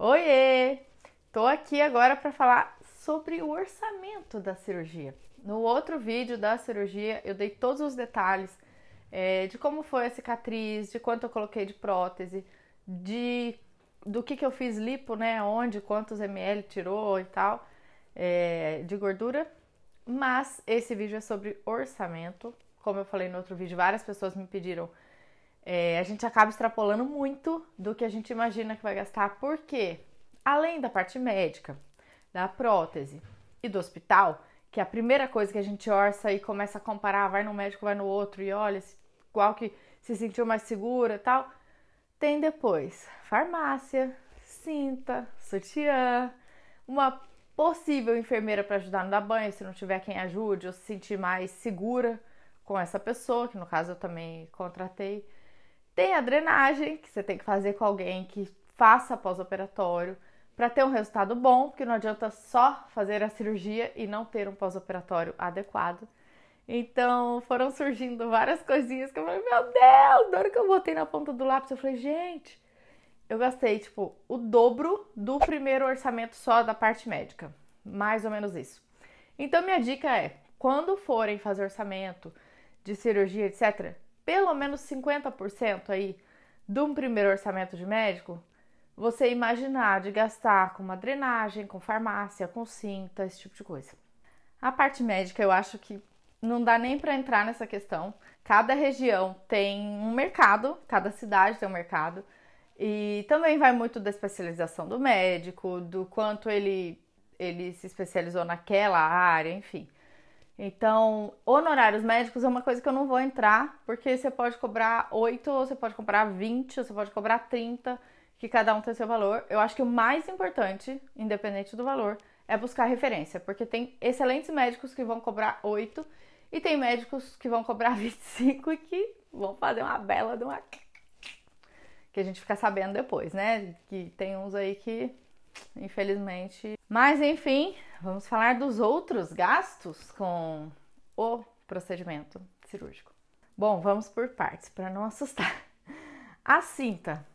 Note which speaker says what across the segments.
Speaker 1: Oiê! Tô aqui agora para falar sobre o orçamento da cirurgia. No outro vídeo da cirurgia, eu dei todos os detalhes é, de como foi a cicatriz, de quanto eu coloquei de prótese, de do que, que eu fiz lipo, né? Onde, quantos ml tirou e tal, é, de gordura. Mas esse vídeo é sobre orçamento. Como eu falei no outro vídeo, várias pessoas me pediram é, a gente acaba extrapolando muito do que a gente imagina que vai gastar, porque além da parte médica, da prótese e do hospital, que é a primeira coisa que a gente orça e começa a comparar, vai no médico, vai no outro e olha qual que se sentiu mais segura tal. Tem depois farmácia, cinta, sutiã, uma possível enfermeira para ajudar no dar banho, se não tiver quem ajude ou se sentir mais segura com essa pessoa, que no caso eu também contratei. Tem a drenagem, que você tem que fazer com alguém que faça pós-operatório para ter um resultado bom, porque não adianta só fazer a cirurgia e não ter um pós-operatório adequado. Então foram surgindo várias coisinhas que eu falei, meu Deus, na hora que eu botei na ponta do lápis, eu falei, gente, eu gastei tipo o dobro do primeiro orçamento só da parte médica. Mais ou menos isso. Então minha dica é, quando forem fazer orçamento de cirurgia, etc., pelo menos 50% aí de um primeiro orçamento de médico, você imaginar de gastar com uma drenagem, com farmácia, com cinta, esse tipo de coisa. A parte médica eu acho que não dá nem para entrar nessa questão. Cada região tem um mercado, cada cidade tem um mercado. E também vai muito da especialização do médico, do quanto ele, ele se especializou naquela área, enfim. Então, honorários médicos é uma coisa que eu não vou entrar, porque você pode cobrar 8, ou você pode cobrar 20, ou você pode cobrar 30, que cada um tem seu valor. Eu acho que o mais importante, independente do valor, é buscar referência, porque tem excelentes médicos que vão cobrar 8 e tem médicos que vão cobrar 25 e que vão fazer uma bela de uma que a gente fica sabendo depois, né? Que tem uns aí que infelizmente. Mas enfim, vamos falar dos outros gastos com o procedimento cirúrgico. Bom, vamos por partes para não assustar. A cinta,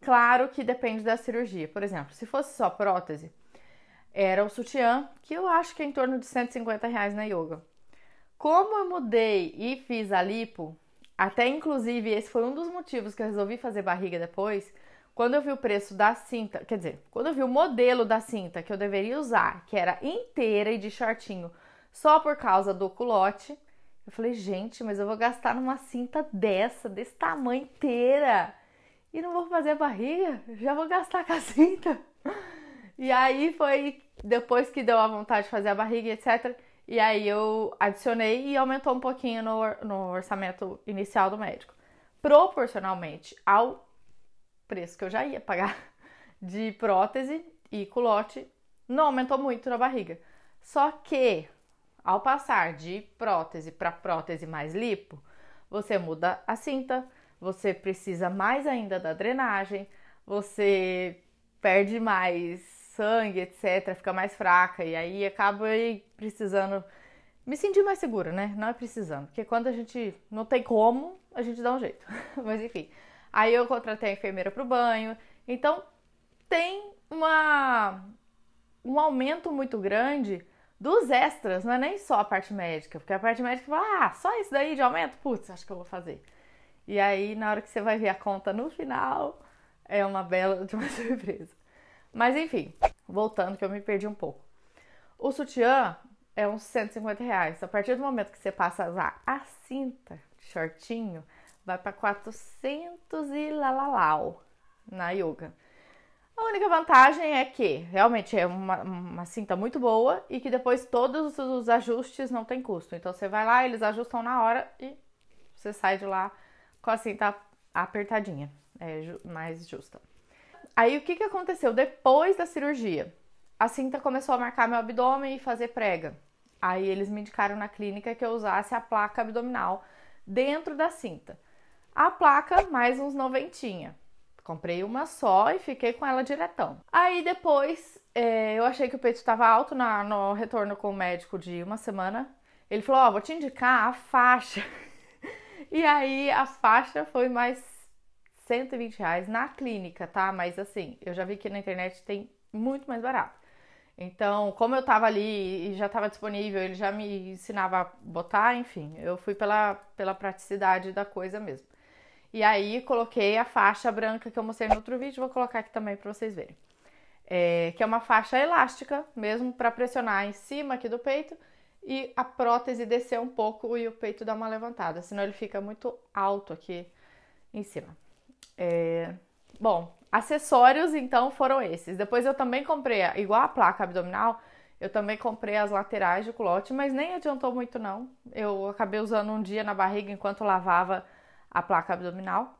Speaker 1: claro que depende da cirurgia. Por exemplo, se fosse só prótese, era o sutiã, que eu acho que é em torno de 150 reais na yoga. Como eu mudei e fiz a lipo, até inclusive esse foi um dos motivos que eu resolvi fazer barriga depois, quando eu vi o preço da cinta, quer dizer, quando eu vi o modelo da cinta que eu deveria usar, que era inteira e de shortinho, só por causa do culote, eu falei, gente, mas eu vou gastar numa cinta dessa, desse tamanho inteira, e não vou fazer a barriga, já vou gastar com a cinta. E aí foi depois que deu a vontade de fazer a barriga, etc. E aí eu adicionei e aumentou um pouquinho no, no orçamento inicial do médico. Proporcionalmente ao preço que eu já ia pagar de prótese e culote não aumentou muito na barriga. Só que ao passar de prótese para prótese mais lipo, você muda a cinta, você precisa mais ainda da drenagem, você perde mais sangue, etc, fica mais fraca e aí acaba precisando me sentir mais segura, né? Não é precisando, porque quando a gente não tem como, a gente dá um jeito. Mas enfim, Aí eu contratei a enfermeira para o banho. Então tem uma, um aumento muito grande dos extras, não é nem só a parte médica, porque a parte médica fala, ah, só isso daí de aumento? Putz, acho que eu vou fazer. E aí, na hora que você vai ver a conta no final, é uma bela de uma surpresa. Mas enfim, voltando que eu me perdi um pouco. O sutiã é uns 150 reais. A partir do momento que você passa a, usar a cinta, shortinho, vai para 400 e lalalau na yoga. A única vantagem é que realmente é uma, uma, cinta muito boa e que depois todos os ajustes não tem custo. Então você vai lá, eles ajustam na hora e você sai de lá com a cinta apertadinha, é mais justa. Aí o que, que aconteceu depois da cirurgia? A cinta começou a marcar meu abdômen e fazer prega. Aí eles me indicaram na clínica que eu usasse a placa abdominal dentro da cinta. A placa, mais uns noventinha. Comprei uma só e fiquei com ela diretão. Aí depois é, eu achei que o peito estava alto na, no retorno com o médico de uma semana. Ele falou: Ó, oh, vou te indicar a faixa. e aí a faixa foi mais 120 reais na clínica, tá? Mas assim, eu já vi que na internet tem muito mais barato. Então, como eu tava ali e já estava disponível, ele já me ensinava a botar, enfim, eu fui pela, pela praticidade da coisa mesmo. E aí coloquei a faixa branca que eu mostrei no outro vídeo, vou colocar aqui também para vocês verem. É, que é uma faixa elástica mesmo para pressionar em cima aqui do peito e a prótese descer um pouco e o peito dar uma levantada, senão ele fica muito alto aqui em cima. É, bom, acessórios então foram esses. Depois eu também comprei, igual a placa abdominal, eu também comprei as laterais de culote, mas nem adiantou muito não. Eu acabei usando um dia na barriga enquanto lavava a placa abdominal.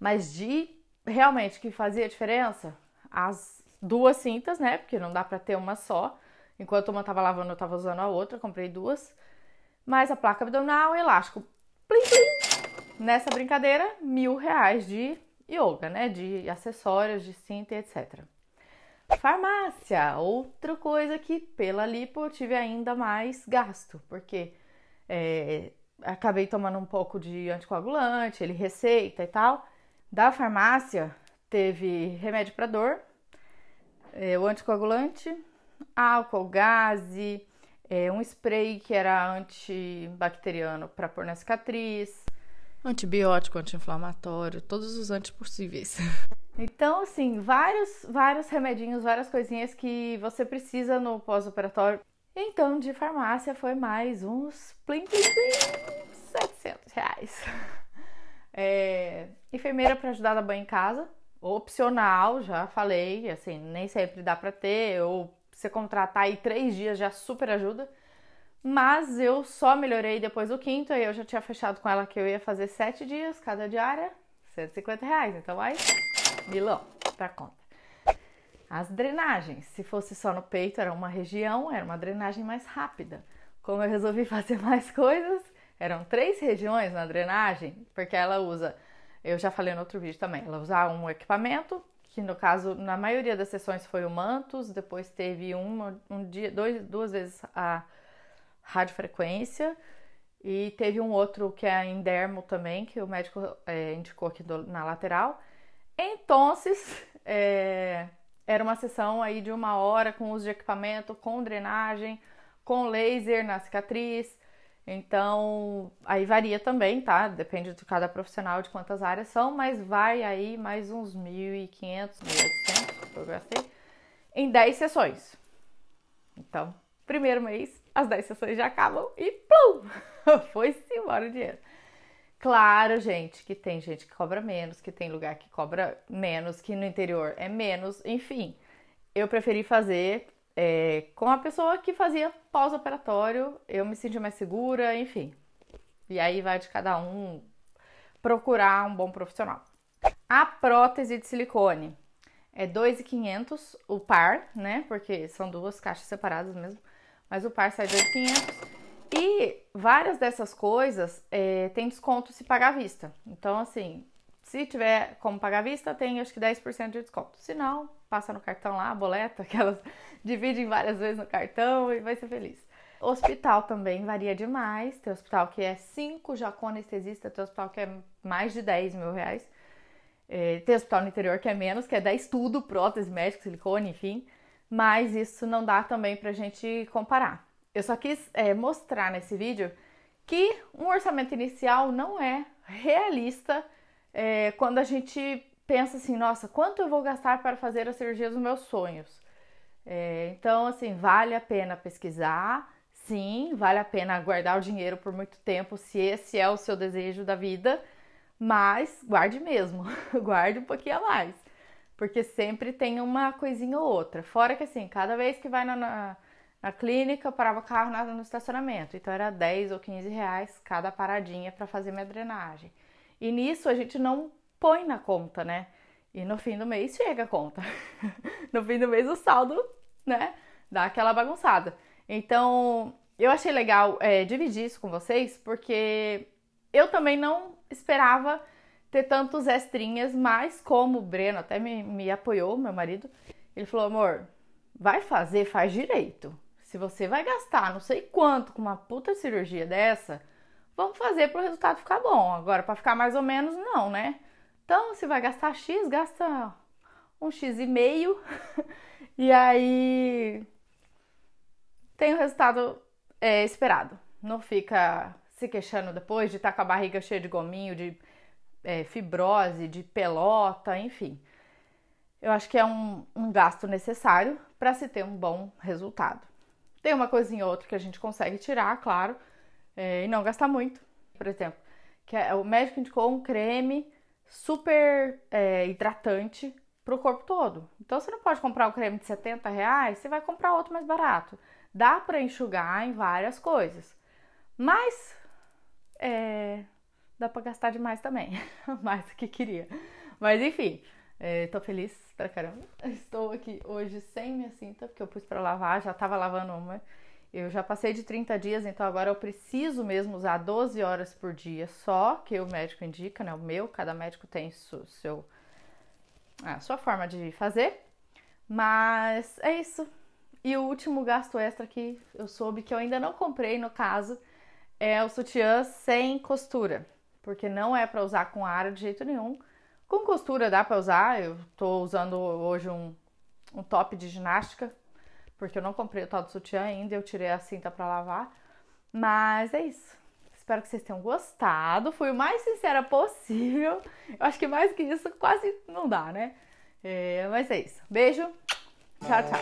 Speaker 1: Mas de realmente que fazia diferença, as duas cintas, né? Porque não dá para ter uma só. Enquanto uma tava lavando, eu tava usando a outra, comprei duas. Mas a placa abdominal, elástico, plim, plim. Nessa brincadeira, mil reais de yoga, né? De acessórios, de cinta e etc. Farmácia, outra coisa que pela lipo eu tive ainda mais gasto, porque é, acabei tomando um pouco de anticoagulante, ele receita e tal. Da farmácia teve remédio para dor, é, o anticoagulante, álcool, gás é, um spray que era antibacteriano para pôr na cicatriz, antibiótico, anti-inflamatório, todos os antipossíveis. Então, assim, vários, vários remedinhos, várias coisinhas que você precisa no pós-operatório então, de farmácia foi mais uns plim, plim, plim 700 reais. É, enfermeira para ajudar na banho em casa, opcional, já falei, assim, nem sempre dá para ter, ou você contratar aí três dias já super ajuda. Mas eu só melhorei depois do quinto, aí eu já tinha fechado com ela que eu ia fazer sete dias, cada diária, 150 reais. Então aí, milão pra conta. As drenagens, se fosse só no peito, era uma região, era uma drenagem mais rápida. Como eu resolvi fazer mais coisas, eram três regiões na drenagem, porque ela usa, eu já falei no outro vídeo também, ela usa um equipamento, que no caso, na maioria das sessões foi o mantos, depois teve uma, um dia, dois, duas vezes a radiofrequência, e teve um outro que é a endermo também, que o médico é, indicou aqui do, na lateral. Então, é, Era uma sessão aí de uma hora com uso de equipamento, com drenagem, com laser na cicatriz. Então, aí varia também, tá? Depende de cada profissional, de quantas áreas são, mas vai aí mais uns 1.500, 1.800 que eu gastei, em 10 sessões. Então, primeiro mês, as 10 sessões já acabam e pum! Foi-se embora o dinheiro. Claro, gente, que tem gente que cobra menos, que tem lugar que cobra menos, que no interior é menos, enfim. Eu preferi fazer é, com a pessoa que fazia pós-operatório, eu me senti mais segura, enfim. E aí vai de cada um procurar um bom profissional. A prótese de silicone é 2,500 o par, né? Porque são duas caixas separadas mesmo, mas o par sai 2,500 e várias dessas coisas é, tem desconto se pagar à vista. Então, assim, se tiver como pagar à vista, tem acho que 10% de desconto. Se não, passa no cartão lá, boleta, que elas dividem várias vezes no cartão e vai ser feliz. Hospital também varia demais. Tem hospital que é 5 já com anestesista, tem hospital que é mais de 10 mil reais. É, tem hospital no interior que é menos, que é 10 tudo, prótese, médico, silicone, enfim. Mas isso não dá também pra gente comparar. Eu só quis é, mostrar nesse vídeo que um orçamento inicial não é realista é, quando a gente pensa assim, nossa, quanto eu vou gastar para fazer a cirurgia dos meus sonhos? É, então, assim, vale a pena pesquisar, sim, vale a pena guardar o dinheiro por muito tempo, se esse é o seu desejo da vida, mas guarde mesmo, guarde um pouquinho a mais, porque sempre tem uma coisinha ou outra. Fora que, assim, cada vez que vai na, na na clínica, parava o carro na, no estacionamento. Então era 10 ou 15 reais cada paradinha para fazer minha drenagem. E nisso a gente não põe na conta, né? E no fim do mês chega a conta. no fim do mês o saldo, né? Dá aquela bagunçada. Então eu achei legal é, dividir isso com vocês, porque eu também não esperava ter tantos estrinhas. mas como o Breno até me, me apoiou, meu marido, ele falou: amor, vai fazer, faz direito se você vai gastar não sei quanto com uma puta cirurgia dessa, vamos fazer para o resultado ficar bom. Agora, para ficar mais ou menos, não, né? Então, se vai gastar X, gasta um X e meio. e aí tem o resultado é, esperado. Não fica se queixando depois de estar tá com a barriga cheia de gominho, de é, fibrose, de pelota, enfim. Eu acho que é um, um gasto necessário para se ter um bom resultado. Tem uma coisinha ou outra que a gente consegue tirar, claro, é, e não gastar muito. Por exemplo, que é, o médico indicou um creme super é, hidratante para o corpo todo. Então você não pode comprar um creme de 70 reais, você vai comprar outro mais barato. Dá para enxugar em várias coisas, mas é, dá para gastar demais também, mais do que queria. Mas enfim, Estou é, feliz pra caramba. Estou aqui hoje sem minha cinta, porque eu pus para lavar, já estava lavando uma. Eu já passei de 30 dias, então agora eu preciso mesmo usar 12 horas por dia só, que o médico indica, né? O meu, cada médico tem seu a sua forma de fazer. Mas é isso. E o último gasto extra que eu soube que eu ainda não comprei, no caso, é o sutiã sem costura, porque não é para usar com aro de jeito nenhum. Com costura dá para usar, eu tô usando hoje um, um top de ginástica, porque eu não comprei o tal do sutiã ainda, eu tirei a cinta para lavar. Mas é isso. Espero que vocês tenham gostado. Fui o mais sincera possível. Eu acho que mais que isso quase não dá, né? É, mas é isso. Beijo. Tchau, tchau.